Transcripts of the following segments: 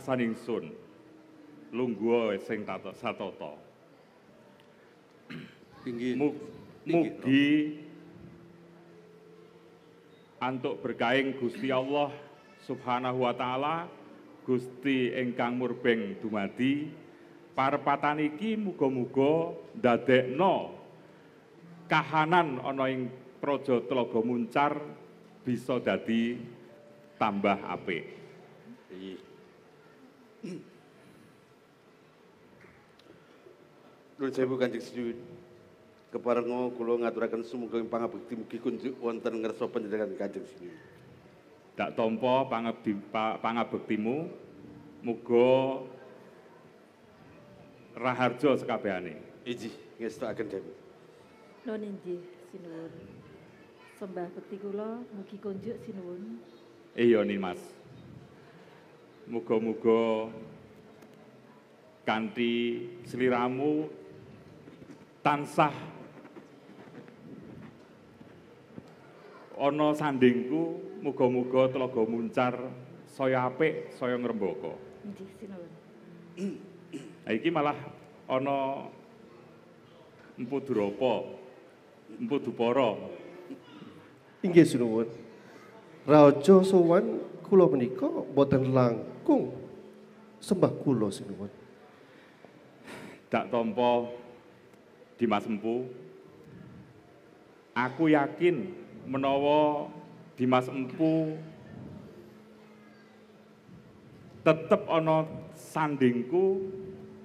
sun lungguh sing tato satoto Mugi antuk berkaing Gusti Allah Subhanahu wa taala Gusti ingkang murbeng dumadi parepatan iki muga-muga ndadekno kahanan ana ing Praja Tlaga Muncar bisa dadi tambah apik. Dulu saya bukan jadi Keparengo kulo ngaturakan semua kau impang abik wonten ngerso penjelasan kajeng sini. Tak tompo pangap di pangap bektimu, mugo raharjo sekabehane. Iji, ngesto akan jadi. Sembah bekti kula mugi kunjuk sinuwun. Iya nih mas. Muga-muga kanthi sliramu tansah ana sandingku, muga-muga tlaga muncar saya apik, saya ngrembaka. Nggih, iki malah ana Empu Durapa, Empu Dupara. Inggih, Sinuwun. Raja sowan kula menika boten langkung sembah kula sinuwun. Dak tampa dimasempu. Aku yakin menawa Dimas Empu tetep ana sandingku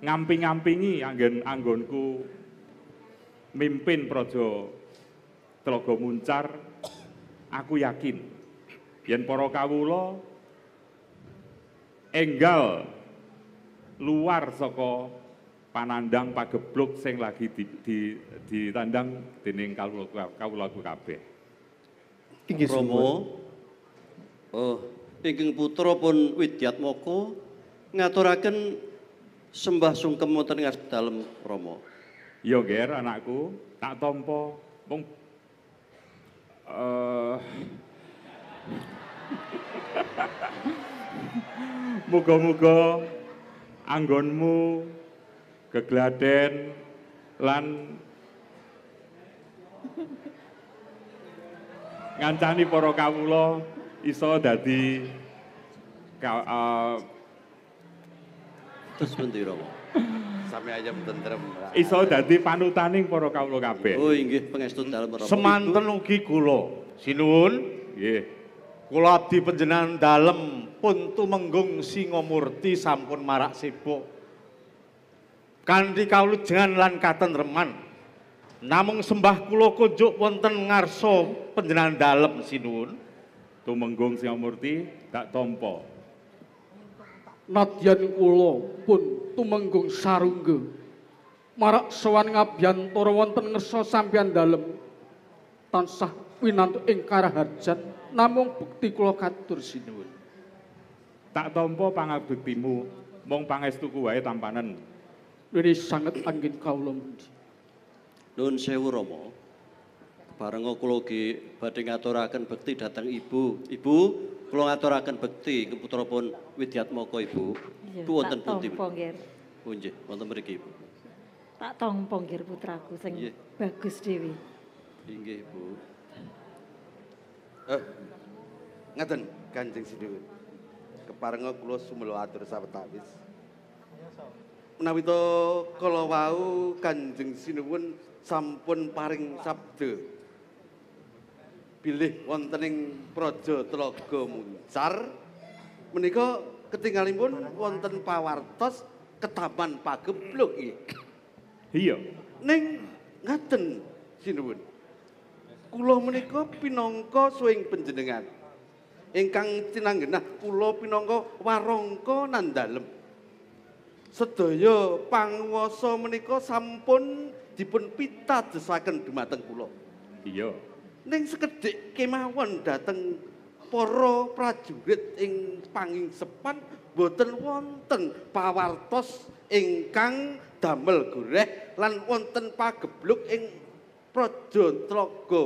ngamping ngampingi anggen anggonku mimpin praja Telaga Muncar aku yakin yen para kawula enggal luar saka panandang pagebluk sing lagi ditandang di, di dening kawula kabeh. Inggih Rama. Oh, ingkang putra pun Widyatmoko ngaturaken sembah sungkem wonten ngarep dalem Rama. Ya, Ger, anakku, tak tampa. Eh Muga-muga anggonmu kegladen lan ngancani para kawula iso dadi eh, terus pundi Romo? tentrem. Iso dadi panutaning para kawula kabeh. Oh inggih pangestu dalem Romo. Semanten ugi kula. Sinuwun. Nggih. Kula abdi panjenengan dalem pun tumenggung singa murti sampun marak sibuk. Kanthi kawulujengan lan katentreman. Namung sembah kula kunjuk wonten ngarsa panjenengan dalem sinuwun. Tumenggung singa murti tak tompo. Nadyan kula pun tumenggung sarungge. Marak sowan ngabyantara wonten ngarsa sampeyan dalem. Tansah winantu ing karaharjan. harjan namung bukti kula katur sinuwun. Tak tampa pangabektimu, mung pangestuku wae tampanen. Wiri sanget angin kawula mundi. Nuwun sewu Rama. Bareng kula ki badhe ngaturaken bekti dhateng Ibu. Ibu, kula ngaturaken bekti keputrapun Widyatmoko Ibu. Bu wonten pundi? Tak tampa nggih. Punjih, wonten mriki Ibu. Tak tampa nggih putraku sing bagus dhewe. Inggih, ibu, Eh. Ngeten, Kanjeng Sidewi. Keparenga kula sumelo atur sawetawis. Menawi to kala wau Kanjeng Sinuwun sampun paring sabda. Bilih wonten ing Praja Telaga Muncar menika ketinggalipun wonten pawartos ketaban pagebluk iki. Iya. Ning ngaten sinuwun. kula menika pinangka suing panjenengan ingkang cinanggenah kula pinangka warangka nandalem sedaya panguwasa menika sampun dipun pitadesaken dumateng kula iya ning sekedhik kemawon dhateng para prajurit ing pangingsepan boten wonten pawartos ingkang damel goreh lan wonten pagebluk ing Praja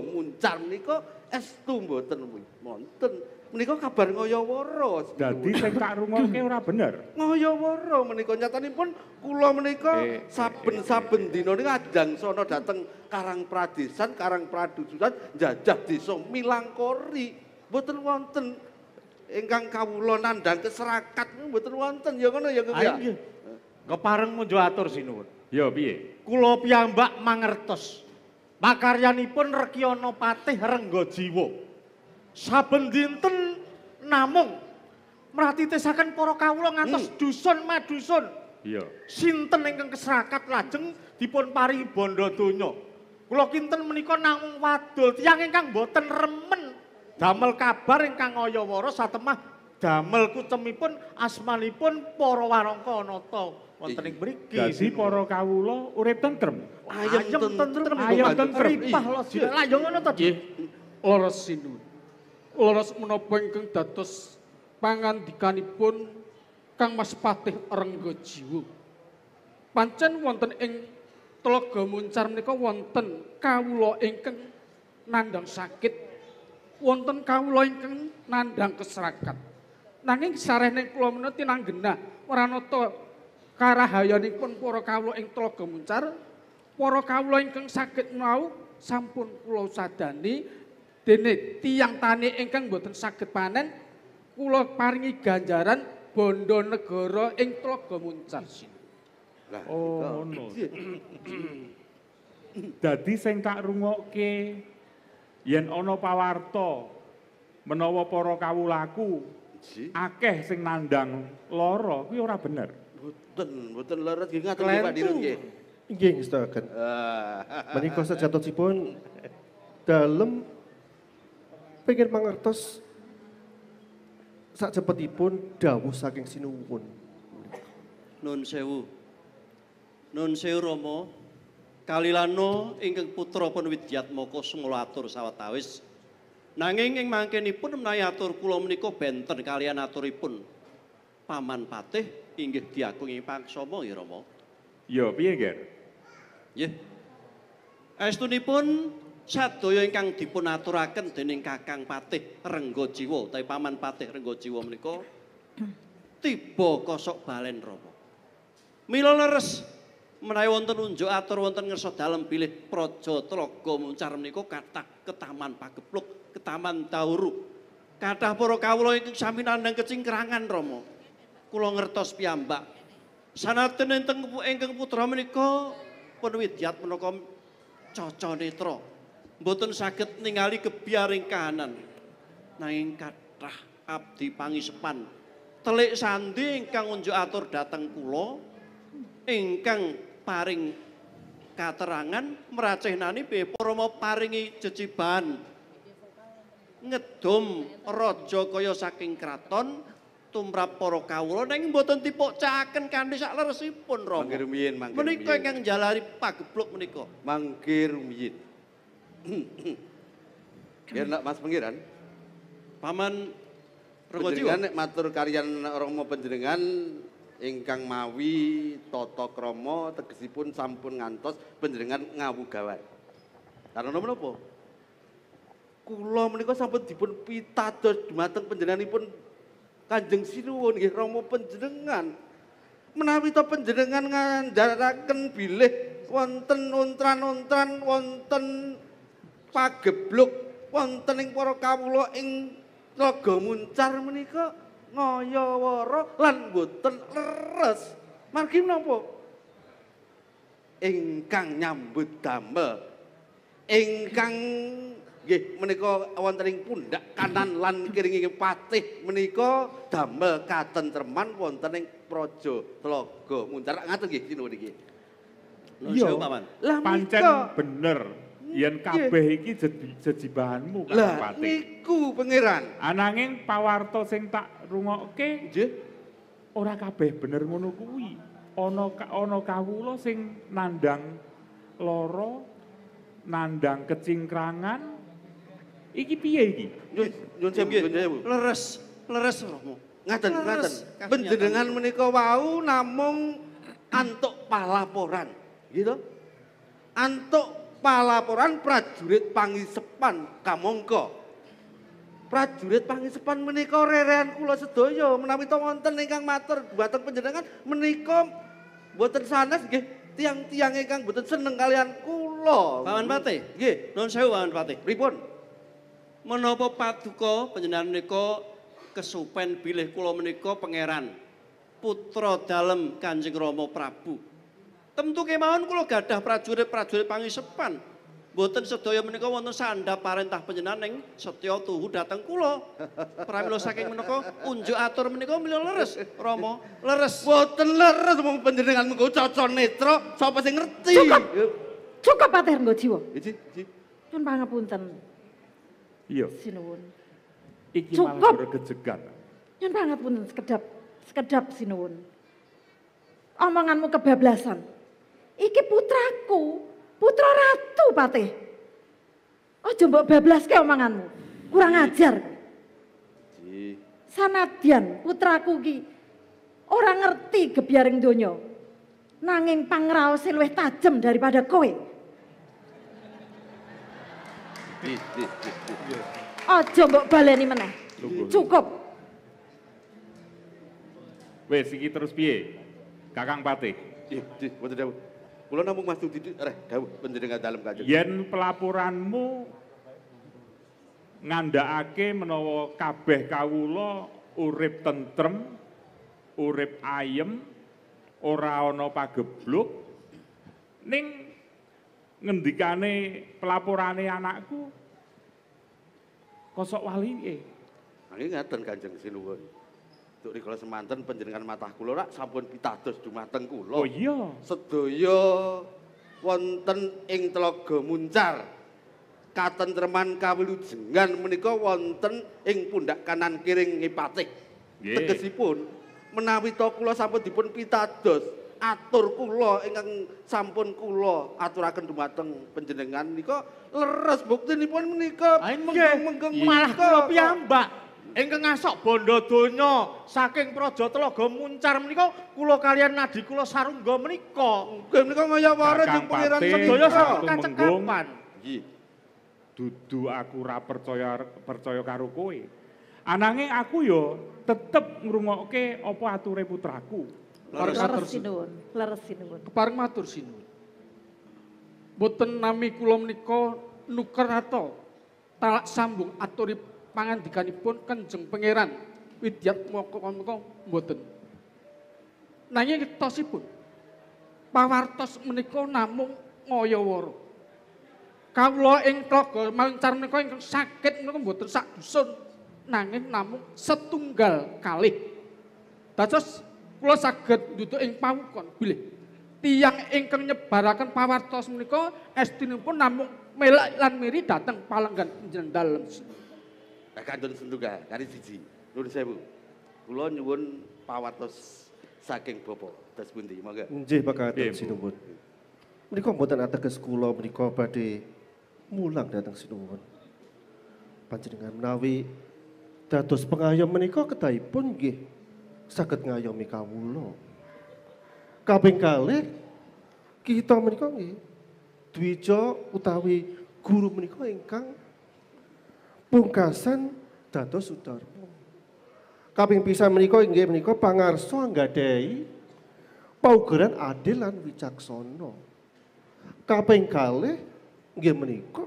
Muncar menika estu mboten wonten. Menika kabar ngayawara. Dadi sing tak rumangke ora bener. Ngayawara menika nyatanipun kula menika saben-saben eh, eh, eh, eh, dina niku ajang dateng Karang Pradesan, Karang Pradusan jajah desa Milangkori. Mboten wonten ingkang kawula nandang keserakat mboten wonten ya ngono ya kaya. Kepareng mujo atur sinuwun. Ya piye? Kula piyambak mangertos. makaryanipun Rekyono Patih Renggojiwo. Saben dinten namung merati tesakan poro kawulo ngatos hmm. dusun ma dusun. Iya. Sinten ingkang keserakat lajeng dipun pari bondo donyo. Kulo kinten menika namung wadul tiang ingkang boten remen. Damel kabar ingkang ngoyo woro satemah damel kucemipun asmanipun poro warongko noto. wonten ing mriki. Dadi para kawula urip tentrem. Ayem tentrem, ayem tentrem. Ripah lo sira. Lah yo ngono to. Nggih. Leres sinuwun. Leres menapa ingkang dados pangandikanipun Kang Mas Patih Rengga Jiwa. Pancen wonten ing Tlaga Muncar menika wonten kawula ingkang nandang sakit. Wonten kawula ingkang nandang keserakan. Nanging sarehne kula menika tinanggenah ora nata karahayanipun para kawula ing Tlaga Muncar, para kawula ingkang sakit mau sampun kula sadani dene tiang tani ingkang boten sakit panen kula paringi ganjaran bondo negara ing Tlaga Muncar. Lah, oh, ngono. Dadi sing tak rungokke yen ana pawarta menawa para kawulaku akeh sing nandang lara kuwi ora bener. Boten, boten leres nggih ngaten Pak Dirut nggih. Nggih, Gusti Agen. Ah. Menika sejatosipun dalem pikir mangertos sak dawuh saking sinuwun. Nun sewu. Nun sewu Rama. Kalilano ingkang putra pun widyat moko semula atur sawatawis. Nanging ing mangkenipun menawi atur kula menika benten kalian aturipun Paman Patih inggih diagungi pangsama ya Rama. Ya piye, Ger? Nggih. Estunipun sadaya ingkang dipun aturaken dening Kakang Patih renggo Jiwa, utawi Paman Patih renggo Jiwa menika tiba kosok balen Rama. Mila leres menawi wonten unjuk atur wonten ngersa dalem bilih praja telaga muncar menika kathah ke taman pagepluk, ke taman Tauru. Kathah para kawula ingkang sami nandhang kecingkrangan Rama. kula ngertos piyambak sanajan enteng ingkang putra menika penwidyat menika caca netra mboten saged ningali gebyaring kahanan nanging kathah abdi pangisepan telik sandi ingkang unjuk atur dhateng kula ingkang paring katerangan meracehnani piye para paringi ceciban. ngedom raja kaya saking kraton tumrap para kawula nanging mboten dipocaken kanthi sak leresipun Rama. Mangke rumiyin, mangke. Menika ingkang jalari pagebluk menika. Mangke rumiyin. Biar nak Mas Pengiran. Paman Rogojiwo. Penjenengan nek matur kaliyan Rama panjenengan ingkang mawi tata krama tegesipun sampun ngantos panjenengan ngawu gawat. Karena menapa? Kula menika sampun dipun pitados dumateng panjenenganipun Kanjeng Sinuwun nggih rama panjenengan. Menawi to panjenengan ngandharaken bilih wonten untran-untran wonten pagebluk wonten ing para kawula ing Tlaga Muncar menika ngaya wara lan boten leres. Margi menapa? Ingkang nyambut damel ingkang Gih, meniko wantering pundak kanan lan kiringi patih meniko damel katen terman wantering projo telogo muncara ngatur gih sini wadiki. Iya, lah pancen bener. Yen kabeh iki jejibahanmu jadi Patih. lah, patih. Niku pangeran. Anangin pawarto sing tak rungokke. Jeh, ora kabeh bener ngono kuwi. Ana ana kawula sing nandang loro, nandang kecingkrangan, Iki piye iki? Nyun sewu. Leres, leres rohmu. Ngaten, ngaten. Panjenengan menika wau namung antuk palaporan, gitu. Antuk palaporan prajurit pangisepan kamangka. Prajurit pangisepan menika rerehan kula sedaya menawi to wonten ingkang matur dhateng panjenengan menika mboten sanes nggih tiang-tiang ingkang mboten seneng kalian kula. Pawan Pati, nggih, nuwun sewu Pawan Pati. Pripun? menapa paduka panjenengan menika kesupen bilih kula menika pangeran putra dalem Kanjeng Rama Prabu. Tentu kemauan kula gadah prajurit-prajurit pangisepan. Mboten sedaya menika wonten sandha parentah panjenengan ing setya tuhu dhateng kula. Pramila saking menika unjuk atur menika mila leres, Rama, leres. Mboten leres mung panjenengan mengko cocok netra, sapa sing ngerti? Cukup. Cukup pater nggo jiwa. Iki, iki. Nyun pangapunten. Iya. Sinuwun. Iki Cukup. kejegan. banget pun sekedap, sekedap sinuwun. Omonganmu kebablasan. Iki putraku, putra ratu Patih. Aja bablas bablaske omonganmu. Kurang iya. ajar. Ji. Iya. Sanadyan putraku ki orang ngerti gebyaring donya. Nanging pangraose luwih tajem daripada kowe. Aja mbok baleni meneh. Cukup. Wes iki terus piye? Kakang Patih. Nggih, mboten dawuh. Kula namung maksud Dudi reh dawuh panjenengan dalem kajeng. Yen pelaporanmu ngandhakake menawa kabeh kawula urip tentrem, urip ayem, ora ana pagebluk ning ngendikane pelaporane anakku kosok wali ini ngaten kanjeng sinuwun untuk rikala semanten penjenengan matah kulo rak sampun pitados dumateng kulo oh iya sedoyo wonten ing telaga muncar katentreman kawilujengan menika wonten ing pundak kanan kiring ngipatik yeah. tegesipun menawi to kula sampun dipun pitados atur kula ingkang sampun kula aturaken dumateng panjenengan nika leres buktinipun menika menggeng-menggeng malah kula piyambak ingkang asok bondo donya saking praja telaga muncar menika kula kalian nadi kula sarungga menika nggih menika kaya wareng jeneng pangeran sedaya kacekapan nggih dudu aku ra percaya percaya karo kowe ananging aku yo tetep ngrungokke apa ature putraku Leres matur sinuwun. Leres sinuwun. Kepareng matur sinuwun. Mboten nami kula menika nuker rata talak sambung aturi pangandikanipun Kanjeng Pangeran Widyat Moko-moko mboten. Nanging tosipun pawartos menika namung ngayawara. Kawula ing tlaga mancar menika ingkang sakit menika mboten sak dusun nanging namung setunggal kalih. Dados kula saged duduk ing pawukon bilih tiang ingkang nyebaraken pawartos menika estinipun namung melak lan miri dateng palenggan panjenengan dalem. juga dari kali siji. nur sewu. Kulo nyuwun pawartos saking Bapak. Dos pundi monggo. Nggih Pak Kantun sinuwun. Menika mboten ateges kula menika badhe mulang Datang sinuwun. Panjenengan menawi datos pengayom ketai pun Gih, sakit ngayomi kawulo. Kaping kali kita menikah nggih dwija utawi guru menika ingkang pungkasan dados sudarmo. Kaping pisan menika inggih menika pangarsa nggadahi paugeran adil lan wicaksana. Kaping kali nggih menika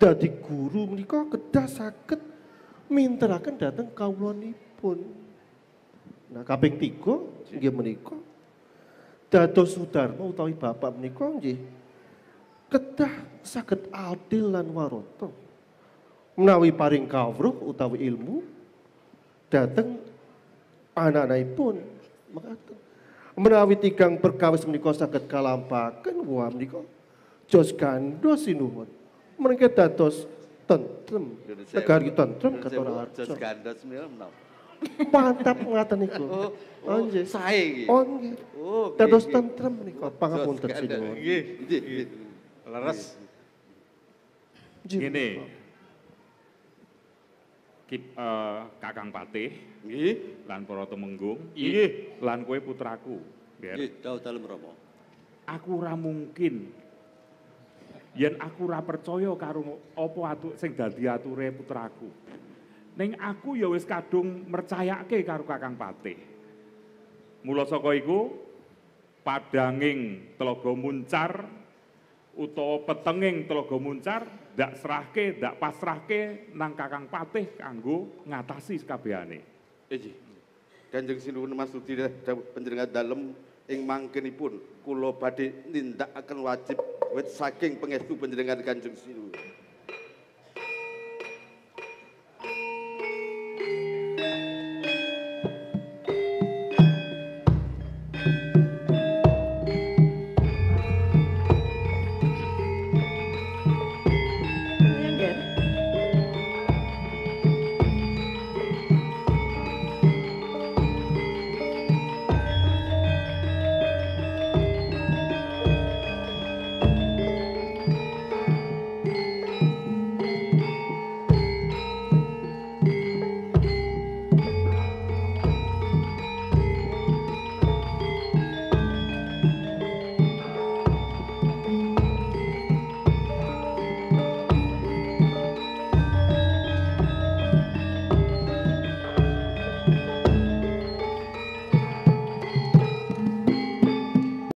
dadi guru menika kedah saged minterakan dateng kawulanipun. pun. Nah, kaping tiga nggih menika dados Sudarmo utawi bapak menika nggih kedah sakit adil lan waroto. Menawi paring kawruh utawi ilmu dateng anak-anakipun mekaten. Menawi tigang perkawis menika sakit kalampaken wah menika jos gandos sinuhun. Mereka dados tentrem, negari tentrem katon Jos gandos menika Mantap ngata niku. Oh, oh Anjir. Sae iki. Oh nggih. Oh. Terus tentrem niku pangapunten sinuwun. Nggih, nggih. Leres. Gini. Kip, uh, Kakang Patih, nggih, lan para Temenggung, nggih, lan kowe putraku. Nggih, Daud Dalem Rama. Aku ora mungkin yen aku ora percaya karo apa atu sing dadi ature putraku. ning aku ya wis kadung mercayake karo Kakang Patih. Mula saka iku padanging telaga muncar utawa petenging telaga muncar ndak serahke ndak pasrahke nang Kakang Patih kanggo ngatasi kabehane. Iji. Eh, Kanjeng Sinuhun Mas Sudi panjenengan dalem ing mangkenipun kula badhe nindakaken wajib wit saking pangestu panjenengan Kanjeng Sinuhun.